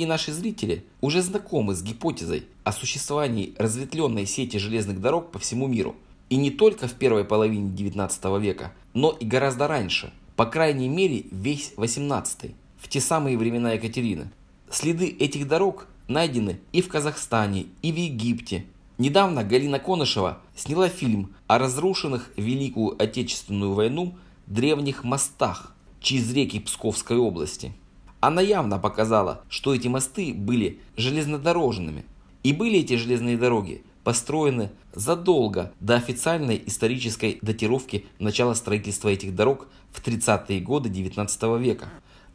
и наши зрители уже знакомы с гипотезой о существовании разветвленной сети железных дорог по всему миру. И не только в первой половине 19 века, но и гораздо раньше, по крайней мере весь 18 в те самые времена Екатерины. Следы этих дорог найдены и в Казахстане, и в Египте. Недавно Галина Конышева сняла фильм о разрушенных Великую Отечественную войну древних мостах через реки Псковской области. Она явно показала, что эти мосты были железнодорожными. И были эти железные дороги построены задолго до официальной исторической датировки начала строительства этих дорог в 30-е годы 19 века.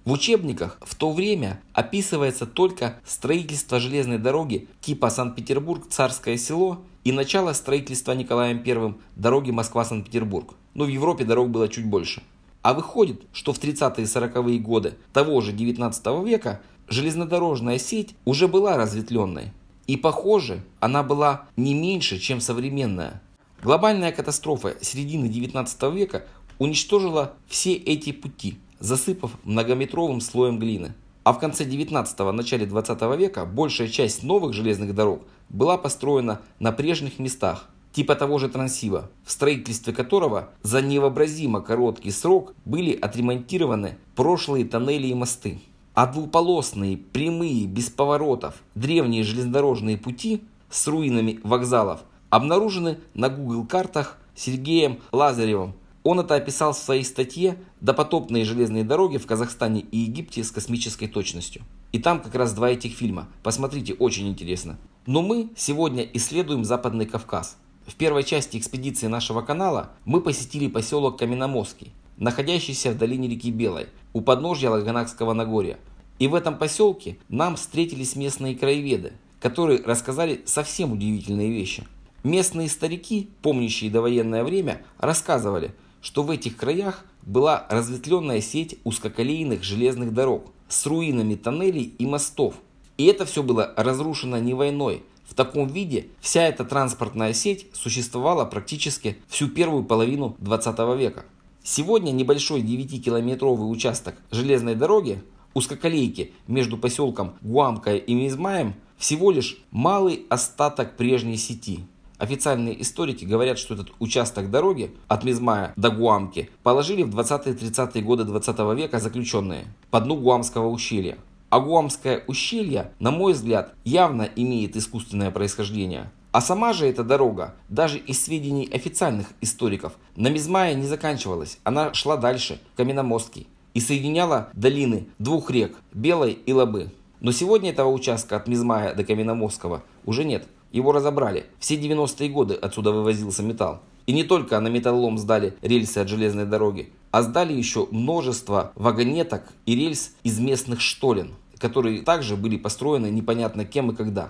В учебниках в то время описывается только строительство железной дороги типа Санкт-Петербург-Царское село и начало строительства Николаем I дороги Москва-Санкт-Петербург. Но ну, в Европе дорог было чуть больше. А выходит, что в 30-е и 40-е годы того же 19 века железнодорожная сеть уже была разветвленной. И похоже, она была не меньше, чем современная. Глобальная катастрофа середины 19 века уничтожила все эти пути, засыпав многометровым слоем глины. А в конце 19-го, начале 20 века большая часть новых железных дорог была построена на прежних местах, типа того же трансива, в строительстве которого за невообразимо короткий срок были отремонтированы прошлые тоннели и мосты. А двуполосные, прямые, без поворотов, древние железнодорожные пути с руинами вокзалов обнаружены на Google картах Сергеем Лазаревым. Он это описал в своей статье «Допотопные железные дороги в Казахстане и Египте с космической точностью». И там как раз два этих фильма. Посмотрите, очень интересно. Но мы сегодня исследуем Западный Кавказ – в первой части экспедиции нашего канала мы посетили поселок Каменомозский, находящийся в долине реки Белой, у подножья Лаганакского Нагорья. И в этом поселке нам встретились местные краеведы, которые рассказали совсем удивительные вещи. Местные старики, помнящие довоенное время, рассказывали, что в этих краях была разветвленная сеть узкоколейных железных дорог с руинами тоннелей и мостов. И это все было разрушено не войной – в таком виде вся эта транспортная сеть существовала практически всю первую половину 20 века. Сегодня небольшой 9-километровый участок железной дороги, узкоколейки между поселком Гуамка и Мизмаем, всего лишь малый остаток прежней сети. Официальные историки говорят, что этот участок дороги от Мизмая до Гуамки положили в 20-30-е годы 20 века заключенные по дну Гуамского ущелья. Агуамское ущелье, на мой взгляд, явно имеет искусственное происхождение. А сама же эта дорога, даже из сведений официальных историков, на Мизмае не заканчивалась, она шла дальше, в Каменномостки, и соединяла долины двух рек, Белой и Лобы. Но сегодня этого участка от Мизмая до Каменомостского уже нет. Его разобрали. Все 90-е годы отсюда вывозился металл. И не только на металлолом сдали рельсы от железной дороги, а сдали еще множество вагонеток и рельс из местных штолен которые также были построены непонятно кем и когда.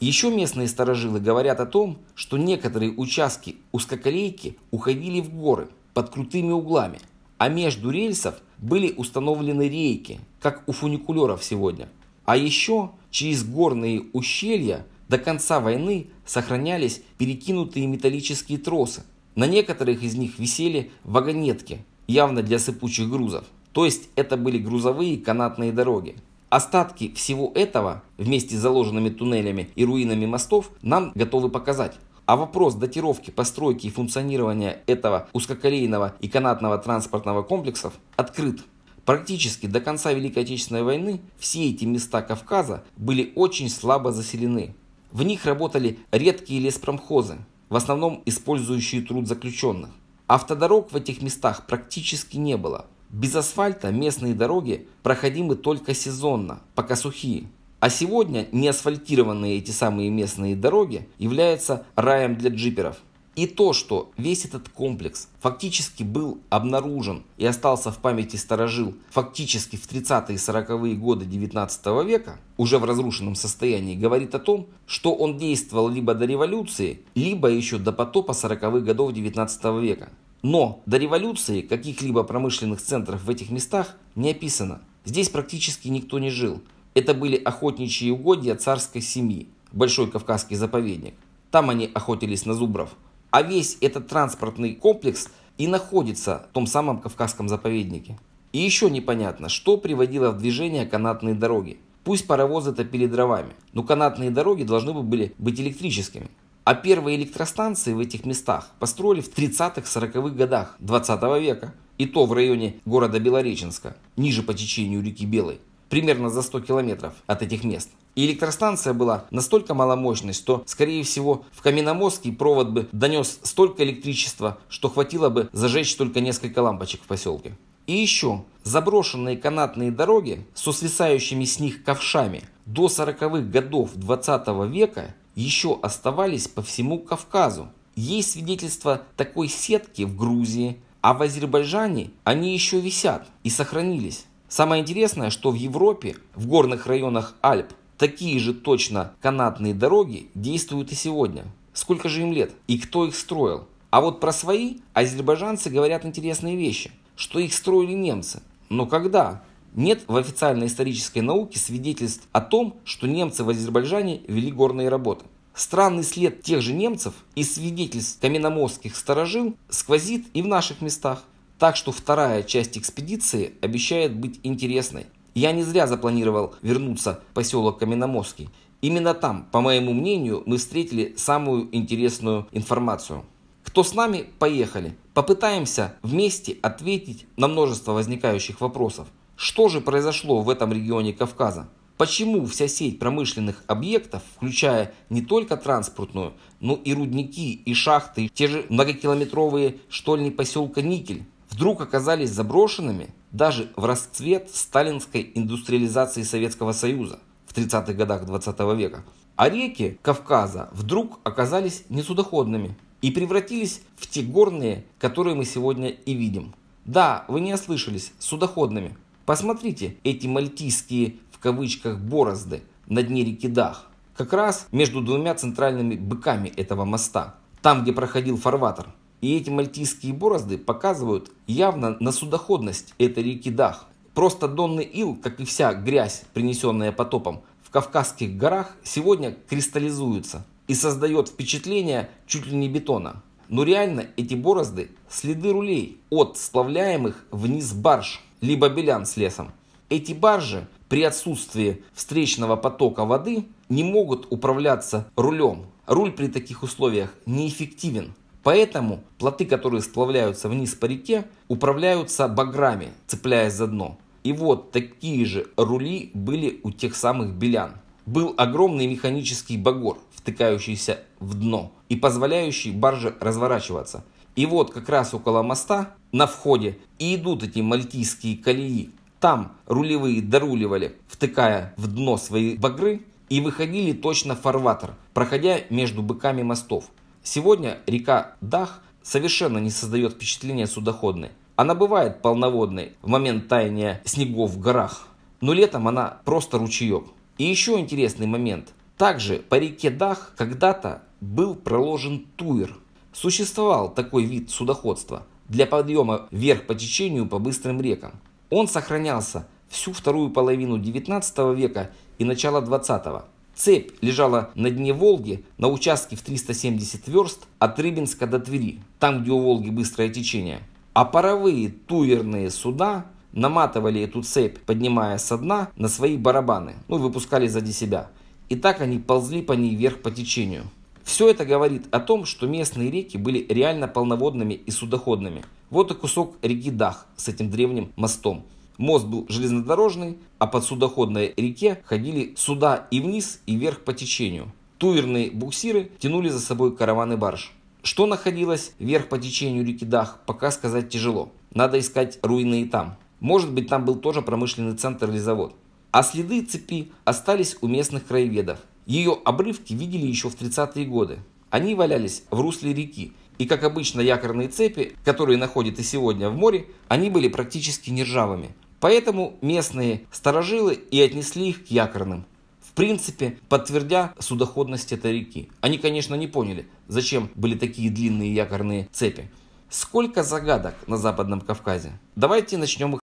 Еще местные старожилы говорят о том, что некоторые участки узкоколейки уходили в горы под крутыми углами, а между рельсов были установлены рейки, как у фуникулеров сегодня. А еще через горные ущелья до конца войны сохранялись перекинутые металлические тросы. На некоторых из них висели вагонетки, явно для сыпучих грузов. То есть это были грузовые канатные дороги. Остатки всего этого, вместе с заложенными туннелями и руинами мостов, нам готовы показать. А вопрос датировки, постройки и функционирования этого узкоколейного и канатного транспортного комплексов открыт. Практически до конца Великой Отечественной войны все эти места Кавказа были очень слабо заселены. В них работали редкие леспромхозы, в основном использующие труд заключенных. Автодорог в этих местах практически не было. Без асфальта местные дороги проходимы только сезонно, пока сухие. А сегодня неасфальтированные эти самые местные дороги являются раем для джиперов. И то, что весь этот комплекс фактически был обнаружен и остался в памяти сторожил фактически в 30-е и 40-е годы 19 века, уже в разрушенном состоянии, говорит о том, что он действовал либо до революции, либо еще до потопа 40-х годов 19 века. Но до революции каких-либо промышленных центров в этих местах не описано. Здесь практически никто не жил. Это были охотничьи угодья царской семьи, Большой Кавказский заповедник. Там они охотились на зубров. А весь этот транспортный комплекс и находится в том самом Кавказском заповеднике. И еще непонятно, что приводило в движение канатные дороги. Пусть паровозы топили дровами, но канатные дороги должны бы были быть электрическими. А первые электростанции в этих местах построили в 30-40-х годах 20 века, и то в районе города Белореченска, ниже по течению реки Белой, примерно за 100 километров от этих мест. И электростанция была настолько маломощной, что, скорее всего, в Каменномозский провод бы донес столько электричества, что хватило бы зажечь только несколько лампочек в поселке. И еще заброшенные канатные дороги со свисающими с них ковшами до 40-х годов 20 века еще оставались по всему Кавказу. Есть свидетельства такой сетки в Грузии, а в Азербайджане они еще висят и сохранились. Самое интересное, что в Европе, в горных районах Альп, такие же точно канатные дороги действуют и сегодня. Сколько же им лет и кто их строил? А вот про свои азербайджанцы говорят интересные вещи, что их строили немцы. Но когда? Нет в официальной исторической науке свидетельств о том, что немцы в Азербайджане вели горные работы. Странный след тех же немцев и свидетельств каменноморских сторожил сквозит и в наших местах. Так что вторая часть экспедиции обещает быть интересной. Я не зря запланировал вернуться в поселок Каменноморский. Именно там, по моему мнению, мы встретили самую интересную информацию. Кто с нами, поехали. Попытаемся вместе ответить на множество возникающих вопросов. Что же произошло в этом регионе Кавказа? Почему вся сеть промышленных объектов, включая не только транспортную, но и рудники, и шахты, те же многокилометровые штольни поселка Никель, вдруг оказались заброшенными даже в расцвет сталинской индустриализации Советского Союза в 30-х годах 20 -го века? А реки Кавказа вдруг оказались несудоходными и превратились в те горные, которые мы сегодня и видим. Да, вы не ослышались, судоходными. Посмотрите эти мальтийские в кавычках борозды на дне реки Дах, как раз между двумя центральными быками этого моста, там где проходил фарватер. И эти мальтийские борозды показывают явно на судоходность этой реки Дах. Просто донный ил, как и вся грязь, принесенная потопом, в Кавказских горах сегодня кристаллизуется и создает впечатление чуть ли не бетона. Но реально эти борозды – следы рулей от сплавляемых вниз барж – либо Белян с лесом. Эти баржи при отсутствии встречного потока воды не могут управляться рулем. Руль при таких условиях неэффективен. Поэтому плоты, которые сплавляются вниз по реке, управляются баграми, цепляясь за дно. И вот такие же рули были у тех самых белян. Был огромный механический багор, втыкающийся в дно и позволяющий барже разворачиваться – и вот как раз около моста на входе и идут эти мальтийские колеи. Там рулевые доруливали, втыкая в дно свои багры, и выходили точно в фарватер, проходя между быками мостов. Сегодня река Дах совершенно не создает впечатления судоходной. Она бывает полноводной в момент таяния снегов в горах, но летом она просто ручеек. И еще интересный момент. Также по реке Дах когда-то был проложен туир – Существовал такой вид судоходства для подъема вверх по течению по быстрым рекам. Он сохранялся всю вторую половину 19 века и начало 20 -го. Цепь лежала на дне Волги на участке в 370 верст от Рыбинска до Твери, там, где у Волги быстрое течение. А паровые туверные суда наматывали эту цепь, поднимая со дна на свои барабаны, ну и выпускали сзади себя. И так они ползли по ней вверх по течению. Все это говорит о том, что местные реки были реально полноводными и судоходными. Вот и кусок реки Дах с этим древним мостом. Мост был железнодорожный, а под судоходной реке ходили суда и вниз, и вверх по течению. Туверные буксиры тянули за собой караваны барж. Что находилось вверх по течению реки Дах, пока сказать тяжело. Надо искать руины и там. Может быть, там был тоже промышленный центр или завод. А следы цепи остались у местных краеведов. Ее обрывки видели еще в 30-е годы. Они валялись в русле реки, и, как обычно, якорные цепи, которые находят и сегодня в море, они были практически нержавыми. Поэтому местные сторожилы и отнесли их к якорным, в принципе, подтвердя судоходность этой реки. Они, конечно, не поняли, зачем были такие длинные якорные цепи. Сколько загадок на Западном Кавказе? Давайте начнем их